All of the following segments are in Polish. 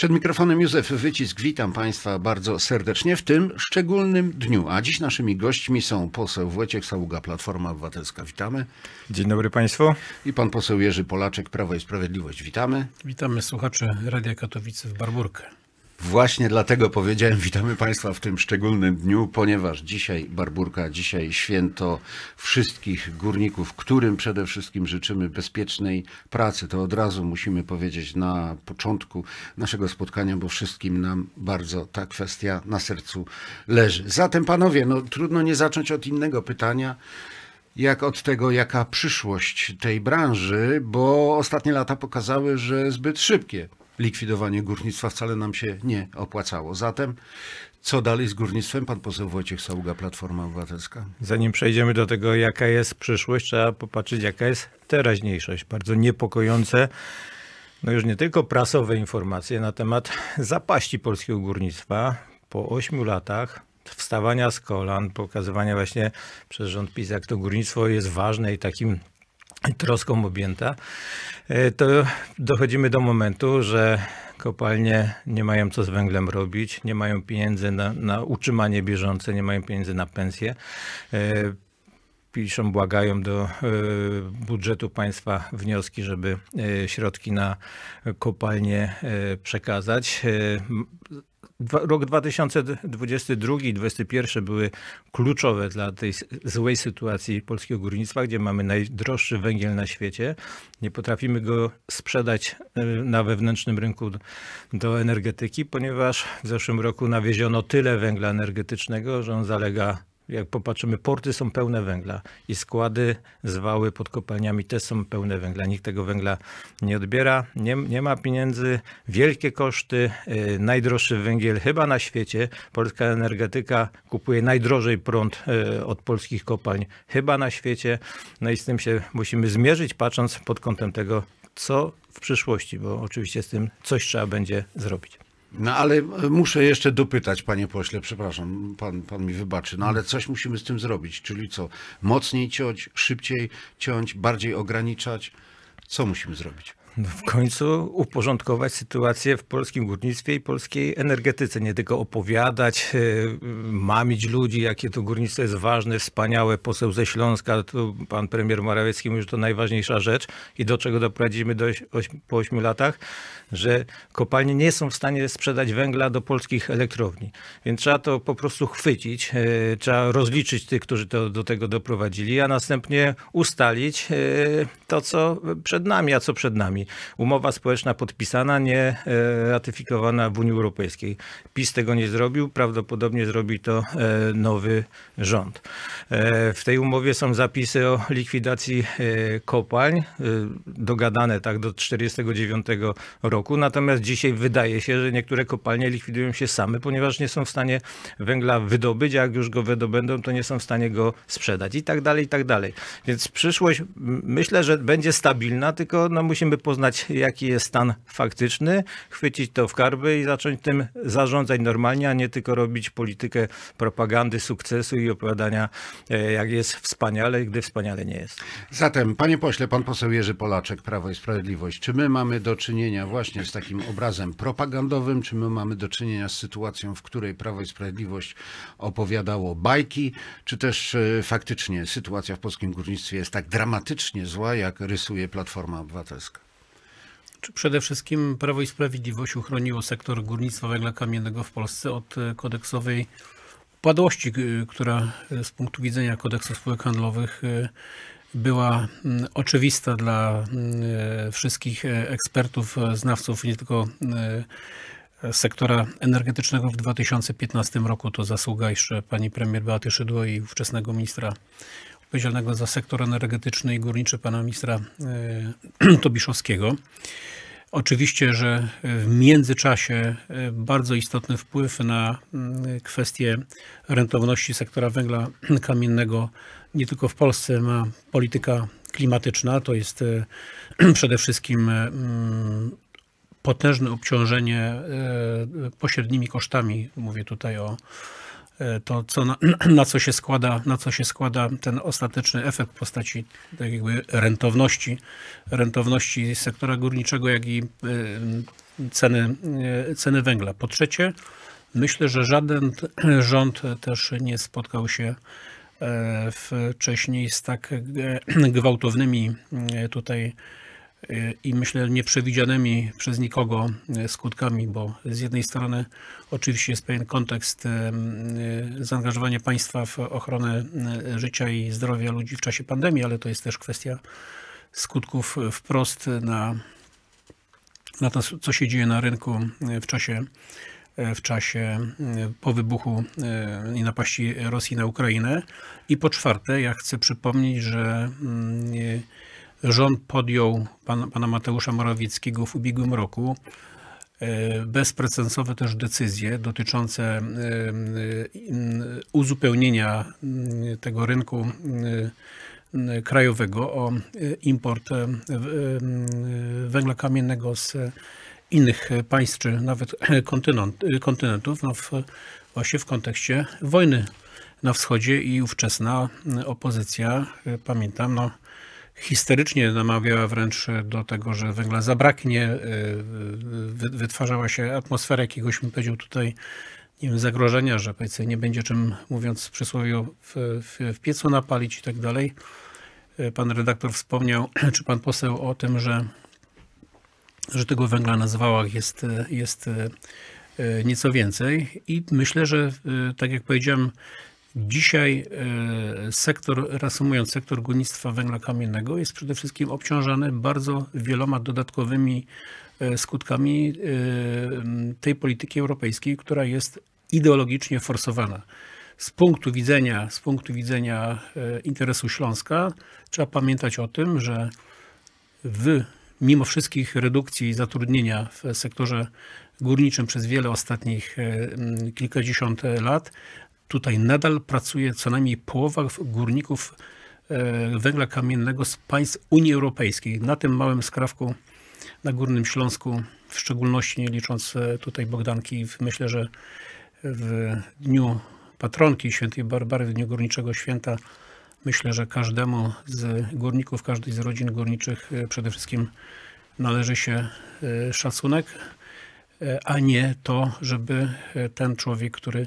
Przed mikrofonem Józef Wycisk. Witam Państwa bardzo serdecznie w tym szczególnym dniu. A dziś naszymi gośćmi są poseł Wojciech Saługa, Platforma Obywatelska. Witamy. Dzień dobry Państwu. I pan poseł Jerzy Polaczek, Prawo i Sprawiedliwość. Witamy. Witamy słuchacze Radia Katowice w Barburkę. Właśnie dlatego powiedziałem, witamy Państwa w tym szczególnym dniu, ponieważ dzisiaj Barburka, dzisiaj święto wszystkich górników, którym przede wszystkim życzymy bezpiecznej pracy. To od razu musimy powiedzieć na początku naszego spotkania, bo wszystkim nam bardzo ta kwestia na sercu leży. Zatem panowie, no trudno nie zacząć od innego pytania jak od tego, jaka przyszłość tej branży, bo ostatnie lata pokazały, że zbyt szybkie likwidowanie górnictwa wcale nam się nie opłacało. Zatem co dalej z górnictwem? Pan poseł Wojciech Sauga, Platforma Obywatelska. Zanim przejdziemy do tego, jaka jest przyszłość, trzeba popatrzeć, jaka jest teraźniejszość. Bardzo niepokojące no już nie tylko prasowe informacje na temat zapaści polskiego górnictwa po ośmiu latach wstawania z kolan, pokazywania właśnie przez rząd PiS, jak to górnictwo jest ważne i takim troską objęta, e, to dochodzimy do momentu, że kopalnie nie mają co z węglem robić, nie mają pieniędzy na, na utrzymanie bieżące, nie mają pieniędzy na pensje e, piszą, błagają do e, budżetu państwa wnioski, żeby środki na kopalnie przekazać rok 2022-2021 i były kluczowe dla tej złej sytuacji polskiego górnictwa, gdzie mamy najdroższy węgiel na świecie. Nie potrafimy go sprzedać e, na wewnętrznym rynku do energetyki, ponieważ w zeszłym roku nawieziono tyle węgla energetycznego, że on zalega jak popatrzymy, porty są pełne węgla i składy, zwały pod kopalniami też są pełne węgla. Nikt tego węgla nie odbiera, nie, nie ma pieniędzy, wielkie koszty, y, najdroższy węgiel chyba na świecie. Polska energetyka kupuje najdrożej prąd y, od polskich kopalń chyba na świecie. No i z tym się musimy zmierzyć, patrząc pod kątem tego, co w przyszłości, bo oczywiście z tym coś trzeba będzie zrobić. No ale muszę jeszcze dopytać, panie pośle, przepraszam, pan, pan mi wybaczy, no ale coś musimy z tym zrobić, czyli co? Mocniej ciąć, szybciej ciąć, bardziej ograniczać? Co musimy zrobić? w końcu uporządkować sytuację w polskim górnictwie i polskiej energetyce. Nie tylko opowiadać, e, mamić ludzi, jakie to górnictwo jest ważne, wspaniałe. Poseł ze Śląska, tu pan premier Morawiecki mówił, że to najważniejsza rzecz i do czego doprowadzimy do ośmi, po ośmiu latach, że kopalnie nie są w stanie sprzedać węgla do polskich elektrowni. Więc trzeba to po prostu chwycić, e, trzeba rozliczyć tych, którzy to, do tego doprowadzili, a następnie ustalić e, to, co przed nami, a co przed nami. Umowa społeczna podpisana, nie e, ratyfikowana w Unii Europejskiej. PiS tego nie zrobił, prawdopodobnie zrobi to e, nowy rząd. E, w tej umowie są zapisy o likwidacji kopalń, dogadane tak do 49 roku, natomiast dzisiaj wydaje się, że niektóre kopalnie likwidują się same, ponieważ nie są w stanie węgla wydobyć, a jak już go wydobędą, to nie są w stanie go sprzedać i tak dalej, i tak dalej. Więc przyszłość myślę, że będzie stabilna, tylko no, musimy po poznać jaki jest stan faktyczny, chwycić to w karby i zacząć tym zarządzać normalnie, a nie tylko robić politykę propagandy, sukcesu i opowiadania, e, jak jest wspaniale, gdy wspaniale nie jest. Zatem, panie pośle, pan poseł Jerzy Polaczek, Prawo i Sprawiedliwość, czy my mamy do czynienia właśnie z takim obrazem propagandowym, czy my mamy do czynienia z sytuacją, w której Prawo i Sprawiedliwość opowiadało bajki, czy też e, faktycznie sytuacja w polskim górnictwie jest tak dramatycznie zła, jak rysuje Platforma Obywatelska? Czy przede wszystkim Prawo i Sprawiedliwość uchroniło sektor górnictwa węgla kamiennego w Polsce od e, kodeksowej upadłości, e, która e, z punktu widzenia kodeksu spółek handlowych była oczywista dla wszystkich ekspertów, znawców, nie tylko sektora energetycznego w 2015 roku. To zasługa jeszcze pani premier Beaty Szydło i ówczesnego ministra odpowiedzialnego za sektor energetyczny i górniczy pana ministra e, Tobiszowskiego. Oczywiście, że w międzyczasie e, bardzo istotny wpływ na mm, kwestię rentowności sektora węgla kamiennego nie tylko w Polsce ma polityka klimatyczna, to jest e, przede wszystkim mm, potężne obciążenie pośrednimi kosztami, mówię tutaj o E, to, co na, na, co się składa, na co się składa ten ostateczny efekt w postaci tak jakby rentowności, rentowności sektora górniczego, jak i e, ceny, e, ceny węgla. Po trzecie, myślę, że żaden rząd też nie spotkał się wcześniej z tak gwałtownymi tutaj Y, i myślę nieprzewidzianymi przez nikogo y, skutkami, bo z jednej strony oczywiście jest pewien kontekst y, zaangażowania państwa w ochronę życia i zdrowia ludzi w czasie pandemii, ale to jest też kwestia skutków wprost na, na to, co się dzieje na rynku w czasie w czasie po wybuchu i napaści Rosji na Ukrainę. I po czwarte, ja chcę przypomnieć, że mm, rząd podjął pan, pana Mateusza Morawieckiego w ubiegłym roku e, bezprecedensowe też decyzje dotyczące e, e, uzupełnienia mm, tego rynku mm, krajowego o import mm, węgla kamiennego z innych państw, czy nawet kontynentów, no w, właśnie w kontekście wojny na wschodzie i ówczesna opozycja, pamiętam, no, histerycznie namawiała wręcz do tego, że węgla zabraknie, y, wytwarzała się atmosfera jakiegoś, bym powiedział tutaj, nie wiem, zagrożenia, że powiedzmy nie będzie czym, mówiąc w przysłowie, w, w, w piecu napalić i tak dalej. Y, pan redaktor wspomniał, czy pan poseł o tym, że, że tego węgla na zwałach jest, jest y, nieco więcej i myślę, że tak jak powiedziałem, Dzisiaj e, sektor, reasumując, sektor górnictwa węgla kamiennego jest przede wszystkim obciążany bardzo wieloma dodatkowymi e, skutkami e, tej polityki europejskiej, która jest ideologicznie forsowana. Z punktu widzenia, z punktu widzenia interesu Śląska trzeba pamiętać o tym, że w mimo wszystkich redukcji zatrudnienia w sektorze górniczym przez wiele ostatnich kilkadziesiąt lat, Tutaj nadal pracuje co najmniej połowa górników e, węgla kamiennego z państw Unii Europejskiej. Na tym małym skrawku na Górnym Śląsku, w szczególności nie licząc e, tutaj Bogdanki, myślę, że w dniu patronki świętej Barbary, w dniu Górniczego Święta, myślę, że każdemu z górników, każdej z rodzin górniczych e, przede wszystkim należy się szacunek, a nie to, żeby ten człowiek, który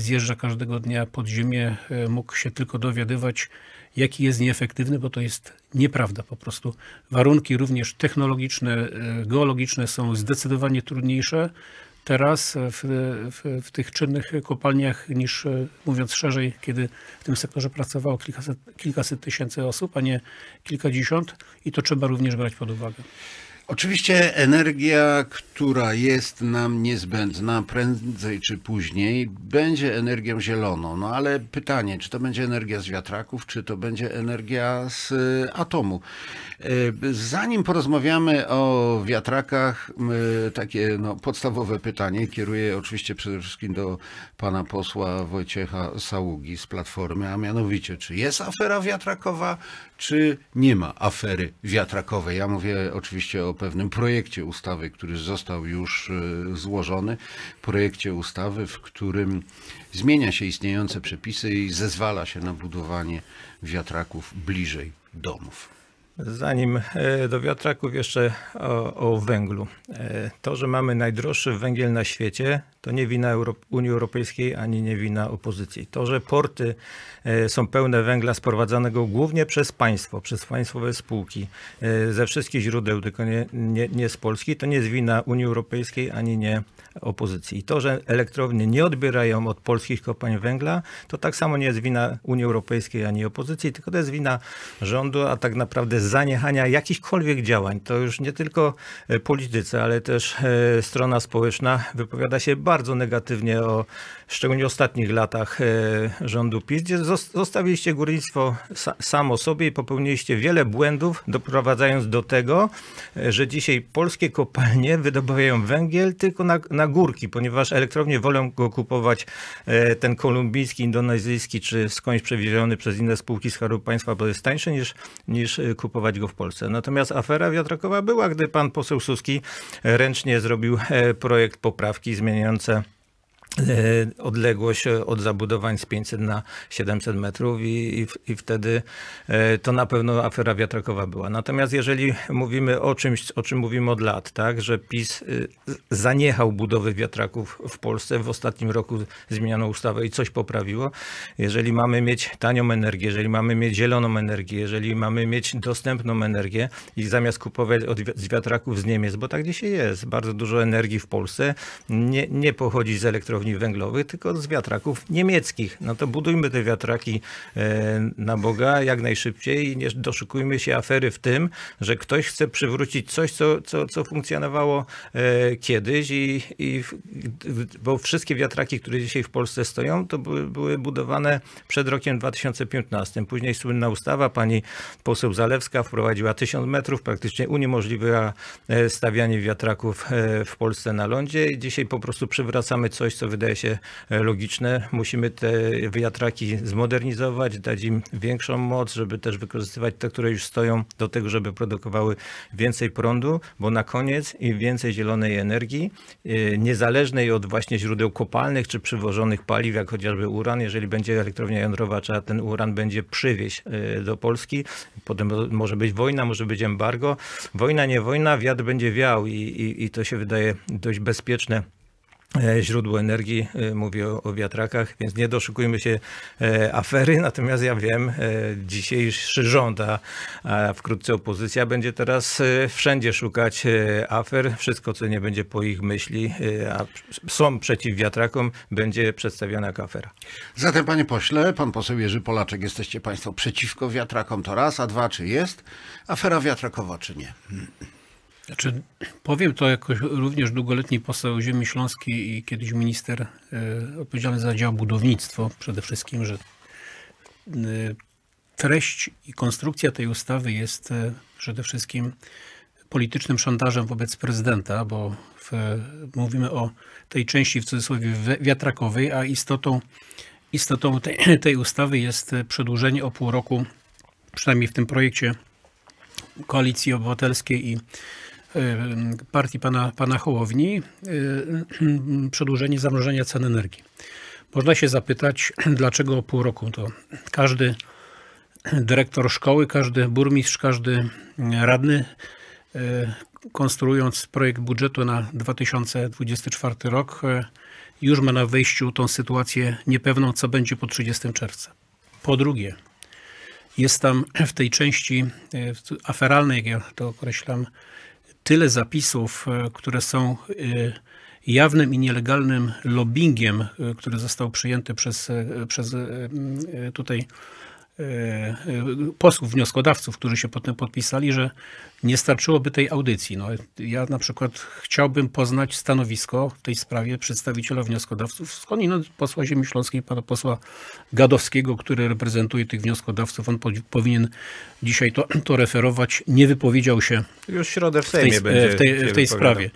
zjeżdża każdego dnia pod ziemię, e, mógł się tylko dowiadywać, jaki jest nieefektywny, bo to jest nieprawda po prostu. Warunki również technologiczne, e, geologiczne są zdecydowanie trudniejsze teraz w, w, w, tych czynnych kopalniach niż, e, mówiąc szerzej, kiedy w tym sektorze pracowało kilkaset, kilkaset tysięcy osób, a nie kilkadziesiąt i to trzeba również brać pod uwagę. Oczywiście energia, która jest nam niezbędna prędzej czy później, będzie energią zieloną. No ale pytanie, czy to będzie energia z wiatraków, czy to będzie energia z y, atomu. Y, zanim porozmawiamy o wiatrakach, y, takie no, podstawowe pytanie kieruję oczywiście przede wszystkim do pana posła Wojciecha Saługi z Platformy, a mianowicie, czy jest afera wiatrakowa, czy nie ma afery wiatrakowej. Ja mówię oczywiście o pewnym projekcie ustawy, który został już e, złożony, projekcie ustawy, w którym zmienia się istniejące przepisy i zezwala się na budowanie wiatraków bliżej domów. Zanim e, do wiatraków, jeszcze o, o, węglu. E, to, że mamy najdroższy węgiel na świecie, to nie wina Euro Unii Europejskiej ani nie wina opozycji. To, że porty e, są pełne węgla sprowadzanego głównie przez państwo, przez państwowe spółki e, ze wszystkich źródeł, tylko nie, nie, nie z Polski, to nie jest wina Unii Europejskiej ani nie opozycji. I to, że elektrownie nie odbierają od polskich kopalń węgla, to tak samo nie jest wina Unii Europejskiej ani opozycji, tylko to jest wina rządu, a tak naprawdę zaniechania jakichkolwiek działań. To już nie tylko e, politycy, ale też strona społeczna wypowiada się bardzo bardzo negatywnie o szczególnie w ostatnich latach e, rządu PiS, gdzie zostawiliście górnictwo samo sobie i popełniliście wiele błędów, doprowadzając do tego, e, że dzisiaj polskie kopalnie wydobywają węgiel tylko na, na górki, ponieważ elektrownie wolą go kupować e, ten kolumbijski, indonezyjski czy skądś przewieziony przez inne spółki Skarbu Państwa, bo jest tańszy niż, niż kupować go w Polsce. Natomiast afera wiatrakowa była, gdy pan poseł Suski ręcznie zrobił projekt poprawki zmieniające E, odległość e, od zabudowań z 500 na 700 metrów i, i, i, wtedy e, to na pewno afera wiatrakowa była. Natomiast jeżeli mówimy o czymś, o czym mówimy od lat, tak, że PiS zaniechał budowy wiatraków w Polsce, w ostatnim roku zmieniono ustawę i coś poprawiło. Jeżeli mamy mieć tanią energię, jeżeli mamy mieć zieloną energię, jeżeli mamy mieć dostępną energię i zamiast kupować od, z wiatraków z Niemiec, bo tak dzisiaj jest, bardzo dużo energii w Polsce nie, nie pochodzi z elektrowni elektrowni węglowych, tylko z wiatraków niemieckich. No to budujmy te wiatraki e, na Boga jak najszybciej i nie doszukujmy się afery w tym, że ktoś chce przywrócić coś, co, co, co funkcjonowało e, kiedyś, i, i, bo wszystkie wiatraki, które dzisiaj w Polsce stoją, to były, były budowane przed rokiem 2015. Później słynna ustawa pani poseł Zalewska wprowadziła 1000 metrów, praktycznie uniemożliwiła e, stawianie wiatraków w Polsce na lądzie. I dzisiaj po prostu przywracamy coś, co wydaje się e, logiczne. Musimy te wiatraki zmodernizować, dać im większą moc, żeby też wykorzystywać te, które już stoją do tego, żeby produkowały więcej prądu, bo na koniec im więcej zielonej energii, e, niezależnej od właśnie źródeł kopalnych czy przywożonych paliw, jak chociażby uran, jeżeli będzie elektrownia jądrowa, trzeba ten uran będzie przywieźć e, do Polski. Potem może być wojna, może być embargo. Wojna, nie wojna, wiatr będzie wiał i, i, i to się wydaje dość bezpieczne E, źródło energii, e, mówię o, wiatrakach, więc nie doszukujmy się e, afery, natomiast ja wiem, dzisiejszy rząd, a wkrótce opozycja będzie teraz wszędzie szukać afer, wszystko co nie będzie po ich myśli, a są przeciw wiatrakom, będzie przedstawiona jako afera. Zatem panie pośle, pan poseł Jerzy Polaczek, jesteście państwo przeciwko wiatrakom to raz, a dwa czy jest afera wiatrakowa czy nie? Hmm. Znaczy, powiem to jako również długoletni poseł ziemi śląskiej i kiedyś minister e, odpowiedzialny za dział budownictwo przede wszystkim, że e, treść i konstrukcja tej ustawy jest e, przede wszystkim politycznym szantażem wobec prezydenta, bo w, mówimy o tej części w cudzysłowie wiatrakowej, a istotą, istotą tej, tej ustawy jest przedłużenie o pół roku, przynajmniej w tym projekcie Koalicji Obywatelskiej i Y, partii pana, pana Hołowni y, przedłużenie zamrożenia cen energii. Można się zapytać, dlaczego pół roku to każdy dyrektor szkoły, każdy burmistrz, każdy radny, y, konstruując projekt budżetu na 2024 rok, już ma na wyjściu tą sytuację niepewną, co będzie po 30 czerwca. Po drugie, jest tam w tej części aferalnej, jak ja to określam, tyle zapisów, e, które są e, jawnym i nielegalnym lobbyingiem, e, który został przyjęty przez, przez tutaj E, e, posłów, wnioskodawców, którzy się potem podpisali, że nie starczyłoby tej audycji. No, ja na przykład chciałbym poznać stanowisko w tej sprawie przedstawiciela wnioskodawców, skądinąd no, posła Ziemi Śląskiej, pana posła Gadowskiego, który reprezentuje tych wnioskodawców. On po, powinien dzisiaj to, to referować. Nie wypowiedział się Już środę w, w tej, będzie e, w tej, w tej sprawie.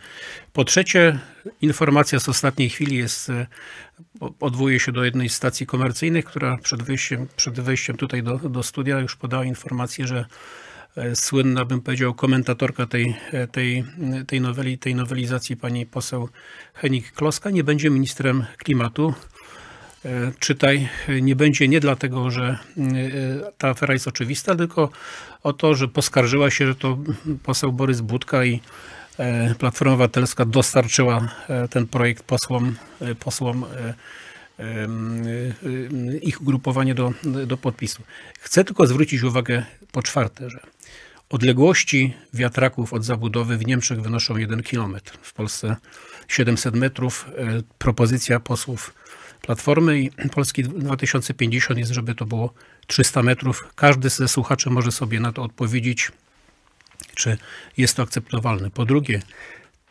Po trzecie, informacja z ostatniej chwili jest, e, odwołuje się do jednej z stacji komercyjnych, która przed wejściem, przed wejściem tutaj do, do studia już podała informację, że e, słynna, bym powiedział, komentatorka tej, e, tej, tej noweli, tej nowelizacji, pani poseł Henik-Kloska, nie będzie ministrem klimatu. Czytaj, nie będzie nie dlatego, że ta afera jest oczywista, tylko o to, że poskarżyła się, że to poseł Borys Budka i E, Platforma Obywatelska dostarczyła e, ten projekt posłom, e, posłom ich ugrupowanie do, do podpisu. Chcę tylko zwrócić uwagę po czwarte, że odległości wiatraków od zabudowy w Niemczech wynoszą 1 km, w Polsce 700 metrów. Propozycja posłów Platformy i Polski 2050 jest, żeby to było 300 metrów. Każdy ze słuchaczy może sobie na to odpowiedzieć czy jest to akceptowalne. Po drugie,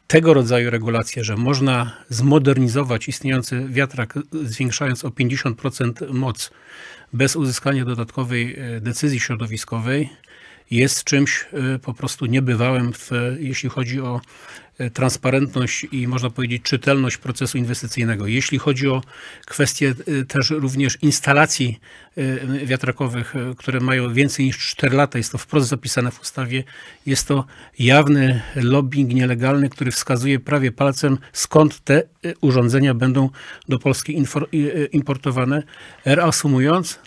tego rodzaju regulacje, że można zmodernizować istniejący wiatrak, zwiększając o 50% moc bez uzyskania dodatkowej e, decyzji środowiskowej, jest czymś e, po prostu niebywałym, w, e, jeśli chodzi o E, transparentność i można powiedzieć czytelność procesu inwestycyjnego. Jeśli chodzi o kwestie e, też również instalacji e, wiatrakowych, które mają więcej niż 4 lata, jest to wprost zapisane w ustawie, jest to jawny lobbying nielegalny, który wskazuje prawie palcem, skąd te urządzenia będą do Polski importowane, reasumując,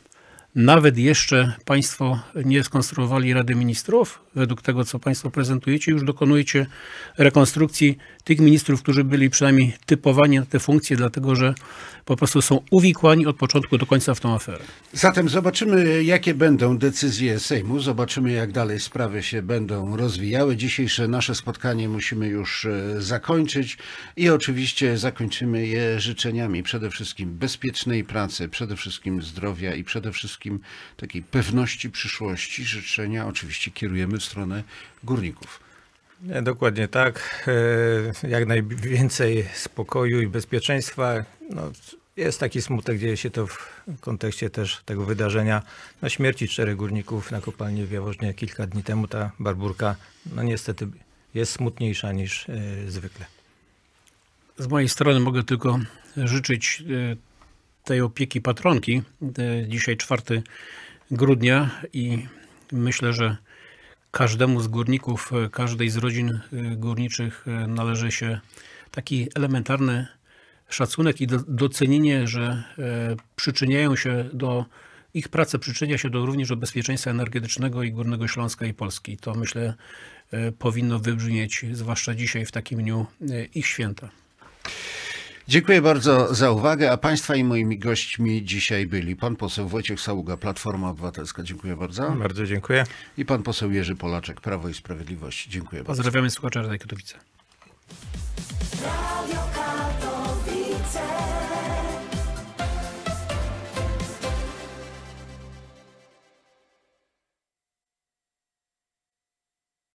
nawet jeszcze Państwo nie skonstruowali Rady Ministrów. Według tego, co Państwo prezentujecie, już dokonujecie rekonstrukcji tych ministrów, którzy byli przynajmniej typowani na te funkcje, dlatego że po prostu są uwikłani od początku do końca w tą aferę. Zatem zobaczymy, jakie będą decyzje Sejmu, zobaczymy, jak dalej sprawy się będą rozwijały. Dzisiejsze nasze spotkanie musimy już e, zakończyć i oczywiście zakończymy je życzeniami przede wszystkim bezpiecznej pracy, przede wszystkim zdrowia i przede wszystkim takiej pewności przyszłości. Życzenia oczywiście kierujemy w stronę górników. E, dokładnie tak. E, jak najwięcej spokoju i bezpieczeństwa. No, jest taki smutek, dzieje się to w kontekście też tego wydarzenia na śmierci czterech górników na kopalni w Jaworznie kilka dni temu. Ta barburka no, niestety jest smutniejsza niż e, zwykle. Z mojej strony mogę tylko życzyć tej opieki patronki. Dzisiaj 4 grudnia i myślę, że każdemu z górników, e, każdej z rodzin e, górniczych e, należy się taki elementarny szacunek i docenienie, że przyczyniają się do, ich praca przyczynia się do również do bezpieczeństwa energetycznego i Górnego Śląska i Polski. To myślę powinno wybrzmieć, zwłaszcza dzisiaj w takim dniu ich święta. Dziękuję bardzo za uwagę, a Państwa i moimi gośćmi dzisiaj byli pan poseł Wojciech Saługa, Platforma Obywatelska. Dziękuję bardzo. Bardzo dziękuję. I pan poseł Jerzy Polaczek, Prawo i Sprawiedliwość. Dziękuję Pozdrawiamy bardzo. Pozdrawiamy słuchacza Radia Katowice.